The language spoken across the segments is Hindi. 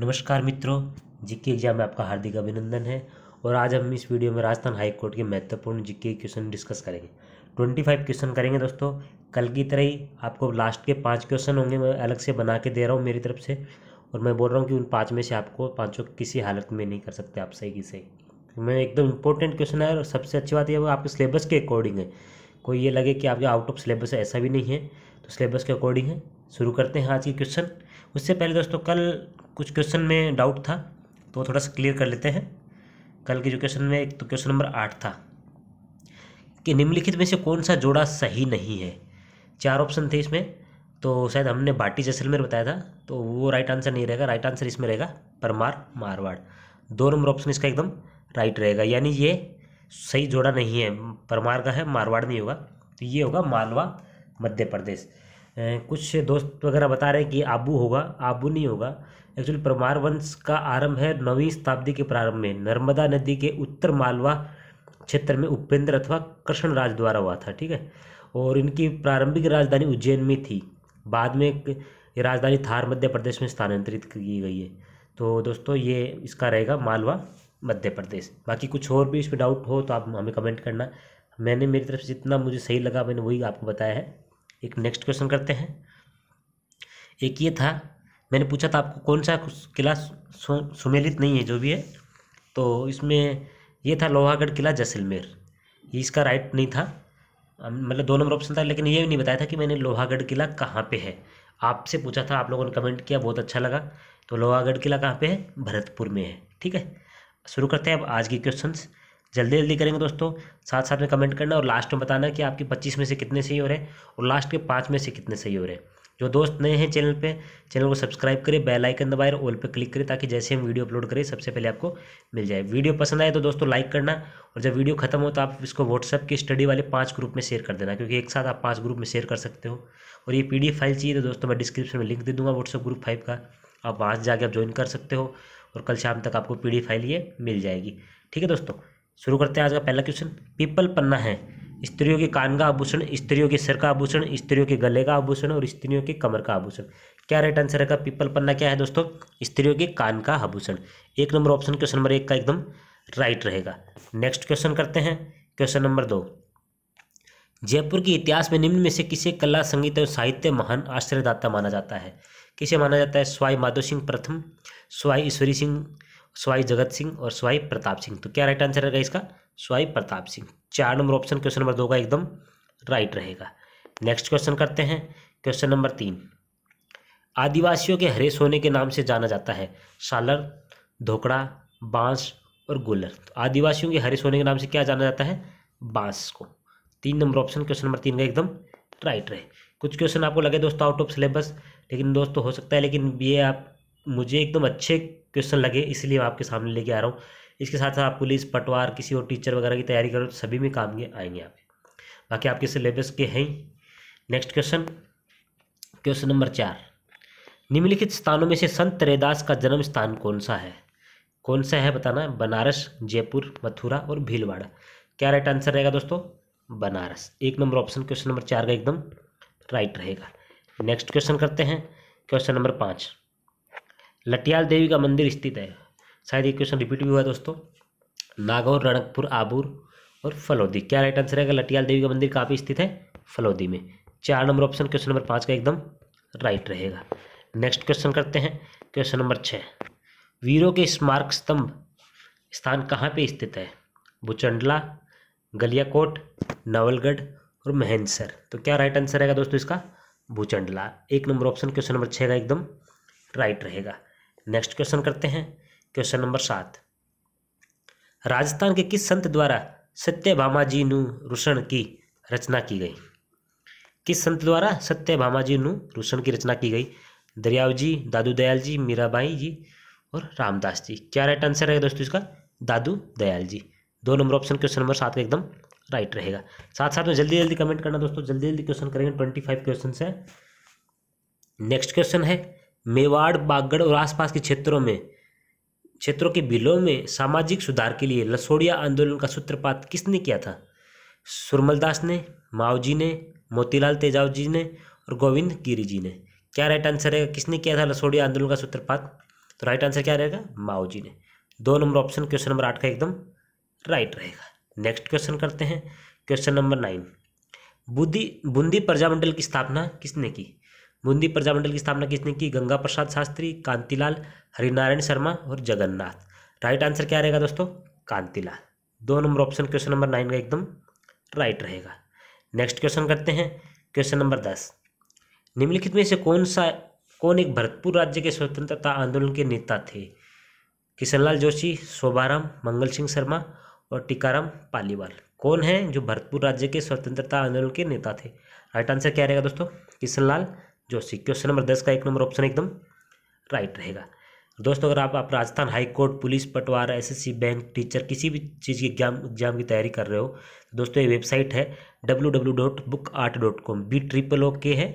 नमस्कार मित्रों जीके एग्जाम में आपका हार्दिक अभिनंदन है और आज हम इस वीडियो में राजस्थान हाई कोर्ट के महत्वपूर्ण जीके क्वेश्चन डिस्कस करेंगे ट्वेंटी फाइव क्वेश्चन करेंगे दोस्तों कल की तरह ही आपको लास्ट के पाँच क्वेश्चन होंगे मैं अलग से बना के दे रहा हूँ मेरी तरफ से और मैं बोल रहा हूँ कि उन पाँच में से आपको पाँचों किसी हालत में नहीं कर सकते आप सही की सही मैं एकदम इंपॉर्टेंट क्वेश्चन है और सबसे अच्छी बात यह वो आपके सिलेबस के अकॉर्डिंग है कोई ये लगे कि आपके आउट ऑफ सिलेबस ऐसा भी नहीं है तो सिलेबस के अकॉर्डिंग है शुरू करते हैं आज के क्वेश्चन उससे पहले दोस्तों कल कुछ क्वेश्चन में डाउट था तो थोड़ा सा क्लियर कर लेते हैं कल के जो क्वेश्चन में एक तो क्वेश्चन नंबर आठ था कि निम्नलिखित में से कौन सा जोड़ा सही नहीं है चार ऑप्शन थे इसमें तो शायद हमने बाटी जैसलमेर बताया था तो वो राइट आंसर नहीं रहेगा राइट आंसर इसमें रहेगा परमार मारवाड़ दो नंबर ऑप्शन इसका एकदम राइट रहेगा यानी ये सही जोड़ा नहीं है परमार का है मारवाड़ नहीं होगा तो ये होगा मालवा मध्य प्रदेश कुछ दोस्त वगैरह बता रहे हैं कि आबू होगा आबू नहीं होगा एक्चुअली परमार वंश का आरंभ है नौवीं शताब्दी के प्रारंभ में नर्मदा नदी के उत्तर मालवा क्षेत्र में उपेंद्र अथवा कृष्ण राज द्वारा हुआ था ठीक है और इनकी प्रारंभिक राजधानी उज्जैन में थी बाद में ये राजधानी थार मध्य प्रदेश में स्थानांतरित की गई है तो दोस्तों ये इसका रहेगा मालवा मध्य प्रदेश बाकी कुछ और भी इस पर डाउट हो तो आप हमें कमेंट करना मैंने मेरी तरफ से जितना मुझे सही लगा मैंने वही आपको बताया है एक नेक्स्ट क्वेश्चन करते हैं एक ये था मैंने पूछा था आपको कौन सा किला सुमेलित नहीं है जो भी है तो इसमें ये था लोहागढ़ किला जैसलमेर ये इसका राइट नहीं था मतलब दो नंबर ऑप्शन था लेकिन ये भी नहीं बताया था कि मैंने लोहागढ़ किला कहाँ पे है आपसे पूछा था आप लोगों ने कमेंट किया बहुत अच्छा लगा तो लोहागढ़ किला कहाँ पे है भरतपुर में है ठीक है शुरू करते हैं अब आज के क्वेश्चंस जल्दी जल्दी करेंगे दोस्तों साथ साथ में कमेंट करना और लास्ट में बताना कि आपकी पच्चीस में से कितने सही हो रहे हैं और लास्ट के पाँच में से कितने सही हो रहे हैं जो दोस्त नए हैं चैनल पे चैनल को सब्सक्राइब करें बेल आइकन दबाए और ऑल पे क्लिक करें ताकि जैसे हम वीडियो अपलोड करें सबसे पहले आपको मिल जाए वीडियो पसंद आए तो दोस्तों लाइक करना और जब वीडियो खत्म हो तो आप इसको व्हाट्सअप के स्टडी वाले पांच ग्रुप में शेयर कर देना क्योंकि एक साथ आप पाँच ग्रुप में शेयर कर सकते हो और ये पी फाइल चाहिए तो दोस्तों मैं डिस्क्रिप्शन में लिंक दे दूँगा व्हाट्सअप ग्रुप फाइव का आप वहाँ जाके आप ज्वाइन कर सकते हो और कल शाम तक आपको पी फाइल ये मिल जाएगी ठीक है दोस्तों शुरू करते हैं आज का पहला क्वेश्चन पीपल पन्ना है स्त्रियों के कान का आभूषण स्त्रियों के सर का आभूषण स्त्रियों के गले का आभूषण और स्त्रियों के कमर का आभूषण क्या राइट आंसर है का पीपल पन्ना क्या है दोस्तों स्त्रियों के कान का आभूषण एक नंबर ऑप्शन क्वेश्चन नंबर एक का एकदम राइट रहेगा नेक्स्ट क्वेश्चन करते हैं क्वेश्चन नंबर दो जयपुर के इतिहास में निम्न में से किसे कला संगीत और साहित्य महान आश्रयदाता माना जाता है किसे माना जाता है स्वाई माधो सिंह प्रथम स्वाई ईश्वरी सिंह स्वाई जगत सिंह और स्वाई प्रताप सिंह तो क्या राइट आंसर रहेगा इसका स्वाई प्रताप सिंह चार नंबर ऑप्शन क्वेश्चन नंबर दो का एकदम राइट रहेगा नेक्स्ट क्वेश्चन करते हैं क्वेश्चन नंबर तीन आदिवासियों के हरे सोने के नाम से जाना जाता है सालर धोकड़ा बांस और गुलर तो आदिवासियों के हरे सोने के नाम से क्या जाना जाता है बांस को तीन नंबर ऑप्शन क्वेश्चन नंबर तीन का एकदम राइट रहे कुछ क्वेश्चन आपको लगे दोस्तों आउट ऑफ सिलेबस लेकिन दोस्तों हो सकता है लेकिन ये आप मुझे एकदम अच्छे क्वेश्चन लगे इसलिए मैं आपके सामने लेके आ रहा हूँ इसके साथ साथ आप पुलिस पटवार किसी और टीचर वगैरह की तैयारी करो सभी में काम के आएंगे आप बाकी आपके सिलेबस के हैं नेक्स्ट क्वेश्चन क्वेश्चन नंबर चार निम्नलिखित स्थानों में से संत त्रेदास का जन्म स्थान कौन सा है कौन सा है बताना है बनारस जयपुर मथुरा और भीलवाड़ा क्या राइट आंसर रहेगा दोस्तों बनारस एक नंबर ऑप्शन क्वेश्चन नंबर चार का एकदम राइट रहेगा नेक्स्ट क्वेश्चन करते हैं क्वेश्चन नंबर पाँच लटियाल देवी का मंदिर स्थित है शायद ये क्वेश्चन रिपीट भी हुआ दोस्तों नागौर रणकपुर आबूर और फलौदी क्या राइट आंसर रहेगा लटियाल देवी का मंदिर कहाँ पर स्थित है फलौदी में चार नंबर ऑप्शन क्वेश्चन नंबर पाँच का एकदम राइट रहेगा नेक्स्ट क्वेश्चन करते हैं क्वेश्चन नंबर छः वीरों के स्मारक स्तंभ स्थान कहाँ पे स्थित है बुचंडला गलियाकोट नवलगढ़ और महेंसर तो क्या राइट आंसर रहेगा दोस्तों इसका भूचंडला एक नंबर ऑप्शन क्वेश्चन नंबर छः का एकदम राइट रहेगा नेक्स्ट क्वेश्चन करते हैं क्वेश्चन नंबर सात राजस्थान के किस संत द्वारा भामा जी नु रूषण की रचना की गई किस संत द्वारा भामा जी नु रूषण की रचना की गई दरियाव जी दादू दयाल जी मीराबाई जी और रामदास जी क्या राइट आंसर रहेगा दोस्तों इसका दादू दयाल जी दो नंबर ऑप्शन क्वेश्चन नंबर सात का एकदम राइट रहेगा साथ साथ में जल्दी जल्दी कमेंट करना दोस्तों जल्दी जल्दी क्वेश्चन करेंगे ट्वेंटी फाइव क्वेश्चन है नेक्स्ट क्वेश्चन है मेवाड़ बागड़ और आसपास के क्षेत्रों में क्षेत्रों के बिलों में सामाजिक सुधार के लिए लसोड़िया आंदोलन का सूत्रपात किसने किया था सुरमल दास ने माओ जी ने मोतीलाल तेजाव जी ने और गोविंद गिरी जी ने क्या राइट आंसर रहेगा किसने किया था लसोड़िया आंदोलन का सूत्रपात तो राइट आंसर क्या रहेगा माओ जी ने दो नंबर ऑप्शन क्वेश्चन नंबर आठ का एकदम राइट रहेगा नेक्स्ट क्वेश्चन करते हैं क्वेश्चन नंबर नाइन बुद्धि बूंदी प्रजामंडल की स्थापना किसने की बूंदी प्रजामंडल की स्थापना किसने की गंगा प्रसाद शास्त्री कांतिलाल हरिनारायण शर्मा और जगन्नाथ राइट आंसर क्या रहेगा दोस्तों कांतिलाल दो number option question number nine का एकदम राइट रहेगा नेक्स्ट क्वेश्चन करते हैं क्वेश्चन नंबर दस निम्नलिखित में से कौन सा कौन एक भरतपुर राज्य के स्वतंत्रता आंदोलन के नेता थे किशनलाल जोशी शोभाराम मंगल सिंह शर्मा और टीकाराम पालीवाल कौन है जो भरतपुर राज्य के स्वतंत्रता आंदोलन के नेता थे राइट आंसर क्या रहेगा दोस्तों किशनलाल जो सी क्वेश्चन नंबर दस का एक नंबर ऑप्शन एकदम राइट रहेगा दोस्तों अगर आप आप राजस्थान हाई कोर्ट पुलिस पटवार एसएससी बैंक टीचर किसी भी चीज़ की एग्जाम एग्जाम की तैयारी कर रहे हो तो दोस्तों ये वेबसाइट है W W dot book art dot com B triple O K है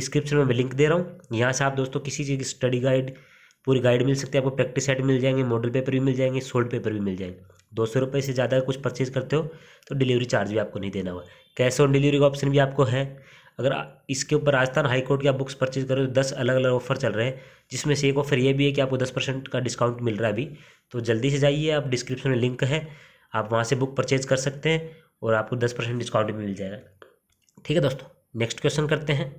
डिस्क्रिप्शन में मैं लिंक दे रहा हूँ यहाँ से आप दोस्तों किसी चीज़ की स्टडी गाइड पूरी गाइड मिल सकती है आपको प्रैक्टिस सेट मिल जाएंगे मॉडल पेपर भी मिल जाएंगे सोल्ड पेपर भी मिल जाएंगे दो सौ रुपये से ज़्यादा कुछ परचेज करते हो तो डिलीवरी चार्ज भी आपको नहीं देना होगा कैश ऑन डिलीवरी का ऑप्शन भी आपको है अगर इसके ऊपर राजस्थान हाईकोर्ट की आप बुक्स परचेज करो तो दस अलग अलग ऑफर चल रहे हैं जिसमें से एक ऑफर ये भी है कि आपको दस परसेंट का डिस्काउंट मिल रहा है अभी तो जल्दी से जाइए आप डिस्क्रिप्शन में लिंक है आप वहाँ से बुक परचेज कर सकते हैं और आपको दस परसेंट डिस्काउंट भी मिल जाएगा ठीक है दोस्तों नेक्स्ट क्वेश्चन करते हैं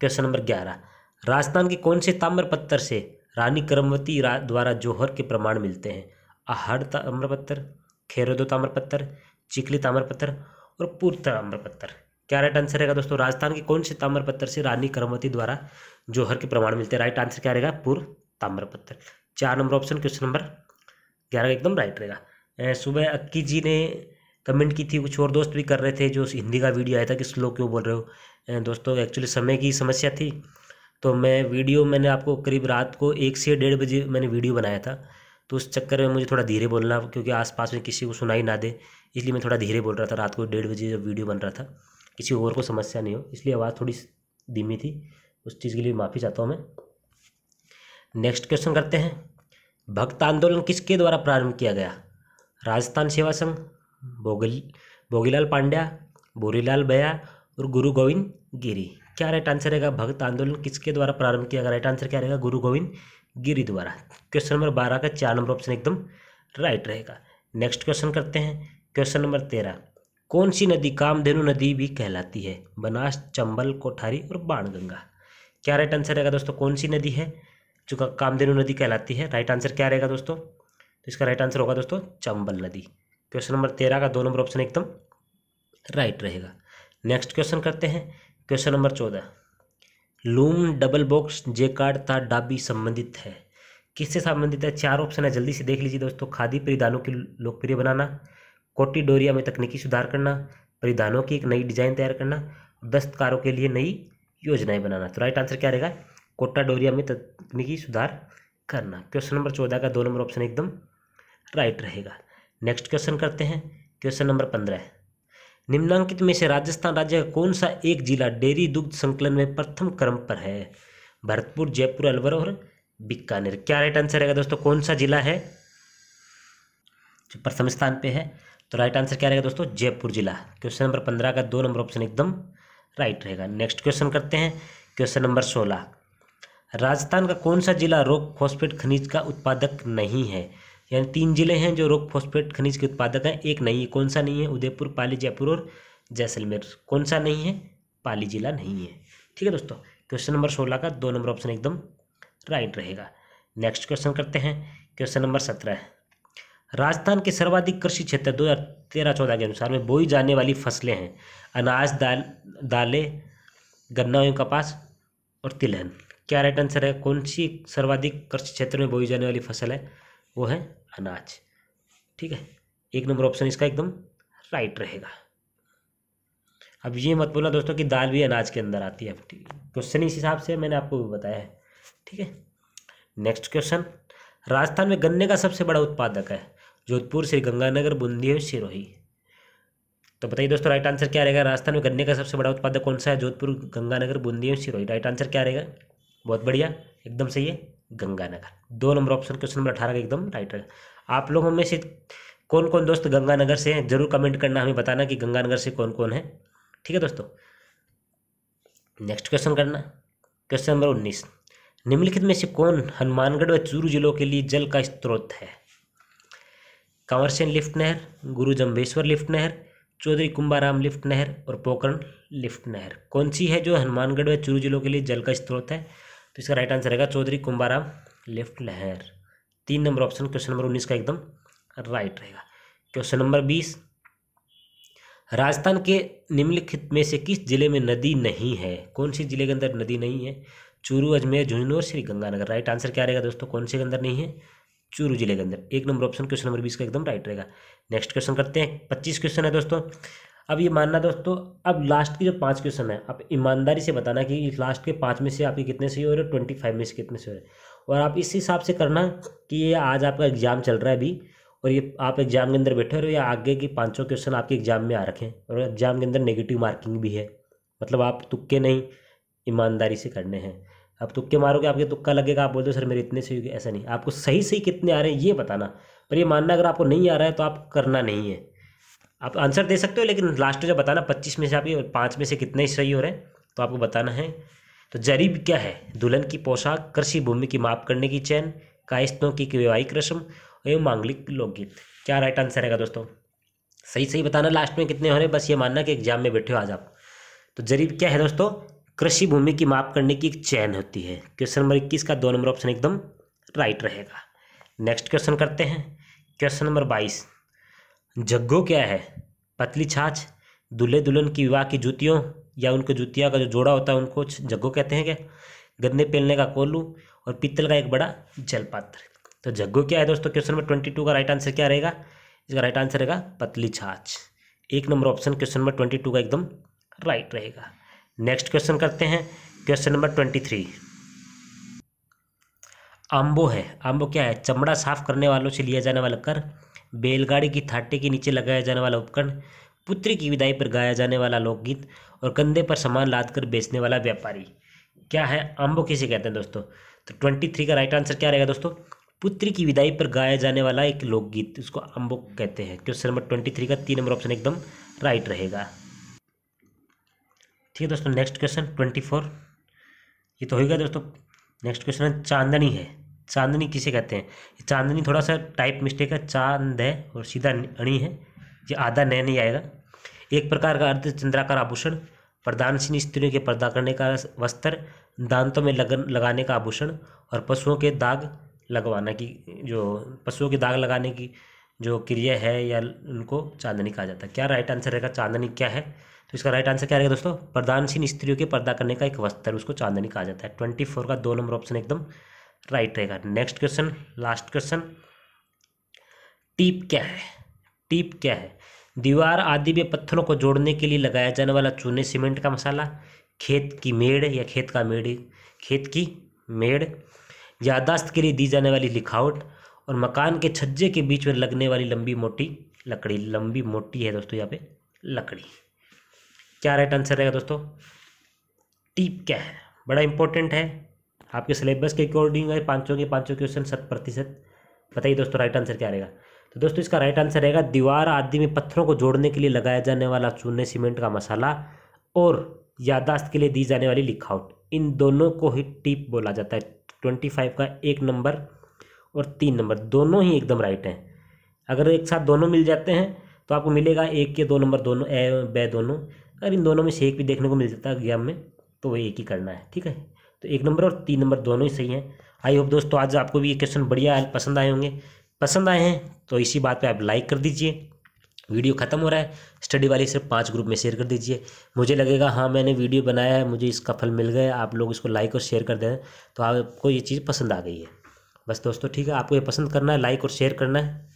क्वेश्चन नंबर ग्यारह राजस्थान के कौन से ताम्र पत्थर से रानी करमवती रा, द्वारा जौहर के प्रमाण मिलते हैं आहड़ पत्थर खेरोदो चिकली ताम्र पत्थर और पूर्व पत्थर क्या राइट आंसर रहेगा दोस्तों राजस्थान के कौन से ताम्रपत्र से रानी करमवती द्वारा जोहर के प्रमाण मिलते हैं राइट आंसर क्या रहेगा पूर्व ताम्रपत्र चार नंबर ऑप्शन क्वेश्चन नंबर ग्यारह एकदम राइट रहेगा सुबह अक्की जी ने कमेंट की थी कुछ और दोस्त भी कर रहे थे जो हिंदी का वीडियो आया था कि स्लो क्यों बोल रहे हो दोस्तों एक्चुअली समय की समस्या थी तो मैं वीडियो मैंने आपको करीब रात को एक से डेढ़ बजे मैंने वीडियो बनाया था तो उस चक्कर में मुझे थोड़ा धीरे बोलना क्योंकि आसपास में किसी को सुनाई ना दे इसलिए मैं थोड़ा धीरे बोल रहा था रात को डेढ़ बजे जब वीडियो बन रहा था किसी और को समस्या नहीं हो इसलिए आवाज़ थोड़ी धीमी थी उस चीज़ के लिए माफ़ी चाहता हूँ मैं नेक्स्ट क्वेश्चन करते हैं भक्त आंदोलन किसके द्वारा प्रारंभ किया गया राजस्थान सेवा संघ भोगिल भोगीलाल पांड्या बोरीलाल बया और गुरु गोविंद गिरी क्या राइट आंसर रहेगा भक्त आंदोलन किसके द्वारा प्रारंभ किया गया राइट आंसर क्या रहेगा गुरु गोविंद गिरी द्वारा क्वेश्चन नंबर बारह का चार नंबर ऑप्शन एकदम राइट रहेगा नेक्स्ट क्वेश्चन करते हैं क्वेश्चन नंबर तेरह कौन सी नदी कामधेनु नदी भी कहलाती है बनास चंबल कोठारी और बाणगंगा क्या राइट आंसर रहेगा दोस्तों कौन सी नदी है जो कामधेनु नदी कहलाती है राइट आंसर क्या रहेगा दोस्तों तो इसका राइट आंसर होगा दोस्तों चंबल नदी क्वेश्चन नंबर तेरह का दो नंबर ऑप्शन एकदम राइट रहेगा नेक्स्ट क्वेश्चन करते हैं क्वेश्चन नंबर चौदह लूम डबल बॉक्स जेकार्ड था डाबी संबंधित है किससे संबंधित है चार ऑप्शन है जल्दी से देख लीजिए दोस्तों खादी परिधानों की लोकप्रिय बनाना कोटी डोरिया में तकनीकी सुधार करना परिधानों की एक नई डिज़ाइन तैयार करना दस्तकारों के लिए नई योजनाएं बनाना तो राइट आंसर क्या रहेगा कोटा डोरिया में तकनीकी सुधार करना क्वेश्चन नंबर चौदह का दो नंबर ऑप्शन एकदम राइट रहेगा नेक्स्ट क्वेश्चन करते हैं क्वेश्चन नंबर पंद्रह निम्नांकित में से राजस्थान राज्य का कौन सा एक जिला डेयरी दुग्ध संकलन में प्रथम क्रम पर है भरतपुर जयपुर अलवर और बीकानेर क्या राइट आंसर रहेगा दोस्तों कौन सा जिला है जो प्रथम स्थान पे है तो राइट आंसर क्या रहेगा दोस्तों जयपुर जिला क्वेश्चन नंबर पंद्रह का दो नंबर ऑप्शन एकदम राइट रहेगा नेक्स्ट क्वेश्चन करते हैं क्वेश्चन नंबर सोलह राजस्थान का कौन सा जिला रोक फॉस्फेट खनिज का उत्पादक नहीं है यानी तीन जिले हैं जो रोक फॉस्फेट खनिज के उत्पादक हैं एक नहीं है कौन सा नहीं है उदयपुर पाली जयपुर और जैसलमेर कौन सा नहीं है पाली जिला नहीं है ठीक है दोस्तों क्वेश्चन नंबर सोलह का दो नंबर ऑप्शन एकदम राइट रहेगा नेक्स्ट क्वेश्चन करते हैं क्वेश्चन नंबर सत्रह राजस्थान के सर्वाधिक कृषि क्षेत्र दो हज़ार तेरह चौदह के अनुसार में बोई जाने वाली फसलें हैं अनाज दाल दालें गन्ना एवं कपास और तिलहन क्या राइट आंसर है कौन सी सर्वाधिक कृषि क्षेत्र में बोई जाने वाली फसल है वो है अनाज ठीक है एक नंबर ऑप्शन इसका एकदम राइट रहेगा अब ये मत बोलना दोस्तों कि दाल भी अनाज के अंदर आती है क्वेश्चन इस हिसाब से मैंने आपको भी बताया है ठीक है नेक्स्ट क्वेश्चन राजस्थान में गन्ने का सबसे बड़ा उत्पादक है जोधपुर श्री गंगानगर बूंदी और सिरोही तो बताइए दोस्तों राइट आंसर क्या रहेगा राजस्थान में गन्ने का सबसे बड़ा उत्पादक कौन सा है जोधपुर गंगानगर बूंदी और सिरोही राइट आंसर क्या रहेगा बहुत बढ़िया एकदम सही है गंगानगर दो नंबर ऑप्शन क्वेश्चन नंबर अठारह का एकदम राइट है आप लोगों में से कौन कौन दोस्त गंगानगर से हैं जरूर कमेंट करना हमें बताना कि गंगानगर से कौन कौन है ठीक है दोस्तों नेक्स्ट क्वेश्चन करना क्वेश्चन नंबर उन्नीस निम्नलिखित में से कौन हनुमानगढ़ व चूरू जिलों के लिए जल का स्रोत है कंवरसेन लिफ्ट नहर गुरु जम्बेश्वर लिफ्ट नहर चौधरी कुंभाराम लिफ्ट नहर और पोकरण लिफ्ट नहर कौन सी है जो हनुमानगढ़ व चूरू जिलों के लिए जल का स्त्रोत है तो इसका राइट आंसर रहेगा चौधरी कुंभाराम लिफ्ट नहर तीन नंबर ऑप्शन क्वेश्चन नंबर उन्नीस का एकदम राइट रहेगा क्वेश्चन नंबर बीस राजस्थान के निम्नलिखित में से किस जिले में नदी नहीं है कौन सी जिले के अंदर नदी नहीं है चूरू अजमेर झुंझुनू और श्री गंगानगर राइट आंसर क्या रहेगा दोस्तों कौन से के अंदर नहीं है चूरू जिले के अंदर एक नंबर ऑप्शन क्वेश्चन नंबर बीस का एकदम राइट रहेगा नेक्स्ट क्वेश्चन करते हैं पच्चीस क्वेश्चन है दोस्तों अब ये मानना दोस्तों अब लास्ट के जो पांच क्वेश्चन है आप ईमानदारी से बताना कि लास्ट के पाँच में से आपके कितने सही हो रहे हैं ट्वेंटी फाइव में से कितने सही हो रहे हैं और आप इस हिसाब से करना कि ये आज आपका एग्जाम चल रहा है अभी और ये आप एग्जाम के अंदर बैठे हो और ये आगे की पाँचों क्वेश्चन आपके एग्जाम में आ रखें और एग्जाम के अंदर नेगेटिव मार्किंग भी है मतलब आप तुक्के नहीं ईमानदारी से करने हैं आप तुक्के मारोगे आपके तुक्का लगेगा आप बोल दो सर मेरे इतने सही हो गए ऐसा नहीं आपको सही सही कितने आ रहे हैं ये बताना पर ये मानना अगर आपको नहीं आ रहा है तो आप करना नहीं है आप आंसर दे सकते हो लेकिन लास्ट में जब बताना पच्चीस में से आपके पाँच में से कितने सही हो रहे हैं तो आपको बताना है तो जरीब क्या है दुल्हन की पोशाक कृषि भूमि की माप करने की चैन कायस्तों की वैवाहिक रस्म एवं मांगलिक लोकगीत क्या राइट आंसर रहेगा दोस्तों सही सही बताना लास्ट में कितने हो रहे बस ये मानना कि एग्जाम में बैठे हो आज आप तो जरीब क्या है दोस्तों कृषि भूमि की माप करने की एक चैन होती है क्वेश्चन नंबर इक्कीस का दो नंबर ऑप्शन एकदम राइट रहेगा नेक्स्ट क्वेश्चन करते हैं क्वेश्चन नंबर बाईस जग्गो क्या है पतली छाछ दूल्हे दुल्हन की विवाह की जूतियों या उनके जूतिया का जो जोड़ा होता है उनको जग्गो कहते हैं क्या गन्ने पेलने का कोल्लू और पीतल का एक बड़ा जलपात्र तो जग्गो क्या है दोस्तों क्वेश्चन नंबर ट्वेंटी टू का राइट आंसर क्या रहेगा इसका राइट आंसर रहेगा पतली छाछ एक number option question number twenty two का एकदम राइट रहेगा नेक्स्ट क्वेश्चन करते हैं क्वेश्चन नंबर ट्वेंटी थ्री आम्बो है आम्बो क्या है चमड़ा साफ करने वालों से लिया जाने वाला कर बैलगाड़ी की थाटे के नीचे लगाया जाने वाला उपकरण पुत्री की विदाई पर गाया जाने वाला लोकगीत और कंधे पर सामान लाद कर बेचने वाला व्यापारी क्या है आम्बो किसे कहते हैं दोस्तों तो ट्वेंटी थ्री का राइट आंसर क्या रहेगा दोस्तों पुत्री की विदाई पर गाया जाने वाला एक लोकगीत उसको अम्बो कहते हैं क्वेश्चन नंबर ट्वेंटी थ्री का तीन नंबर ऑप्शन एकदम राइट रहेगा ठीक है दोस्तों नेक्स्ट क्वेश्चन ट्वेंटी फोर ये तो हो गया दोस्तों नेक्स्ट क्वेश्चन है चांदनी है चांदनी किसे कहते हैं चांदनी थोड़ा सा टाइप मिस्टेक है चांद है और सीधा अणी है ये आधा नया नहीं आएगा एक प्रकार का अर्ध चंद्राकार आभूषण प्रदानशील स्त्रियों के पर्दा करने का वस्त्र दांतों में लगन लगाने का आभूषण और पशुओं के दाग लगवाना की जो पशुओं के दाग लगाने की जो क्रिया है या उनको चांदनी कहा जाता है क्या राइट आंसर रहेगा चांदनी क्या है तो इसका राइट आंसर क्या रहेगा दोस्तों प्रधानशीन स्त्रियों के पर्दा करने का एक वस्त्र उसको चांदनी कहा जाता है ट्वेंटी फोर का दो नंबर ऑप्शन एकदम राइट रहेगा नेक्स्ट क्वेश्चन लास्ट क्वेश्चन टीप क्या है टीप क्या है दीवार आदि में पत्थरों को जोड़ने के लिए लगाया जाने वाला चूने सीमेंट का मसाला खेत की मेड़ या खेत का मेड़ खेत की मेड़ यादाश्त के लिए दी जाने वाली लिखावट और मकान के छज्जे के बीच में लगने वाली लंबी मोटी लकड़ी लंबी मोटी है दोस्तों यहाँ पे लकड़ी क्या राइट आंसर रहेगा दोस्तों टीप क्या है बड़ा इंपॉर्टेंट है आपके सिलेबस के अकॉर्डिंग है पाँचों के पाँचों क्वेश्चन शत प्रतिशत बताइए दोस्तों राइट आंसर क्या रहेगा तो दोस्तों इसका राइट आंसर रहेगा दीवार आदि में पत्थरों को जोड़ने के लिए लगाया जाने वाला चूने सीमेंट का मसाला और यादाश्त के लिए दी जाने वाली लिखावट इन दोनों को ही टीप बोला जाता है ट्वेंटी फाइव का एक नंबर और तीन नंबर दोनों ही एकदम राइट हैं अगर एक साथ दोनों मिल जाते हैं तो आपको मिलेगा एक के दो नंबर दोनों ए बे दोनों अगर इन दोनों में से एक भी देखने को मिल जाता है एग्जाम में तो वही एक ही करना है ठीक है तो एक नंबर और तीन नंबर दोनों ही सही हैं आई होप दोस्तों आज आपको भी ये क्वेश्चन बढ़िया पसंद आए होंगे पसंद आए हैं तो इसी बात पर आप लाइक कर दीजिए वीडियो ख़त्म हो रहा है स्टडी वाली सिर्फ पाँच ग्रुप में शेयर कर दीजिए मुझे लगेगा हाँ मैंने वीडियो बनाया है मुझे इसका फल मिल गया आप लोग इसको लाइक और शेयर कर दें तो आपको ये चीज़ पसंद आ गई है बस दोस्तों ठीक है आपको ये पसंद करना है लाइक और शेयर करना है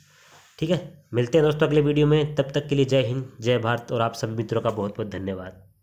ठीक है मिलते हैं दोस्तों अगले वीडियो में तब तक के लिए जय हिंद जय भारत और आप सभी मित्रों का बहुत बहुत धन्यवाद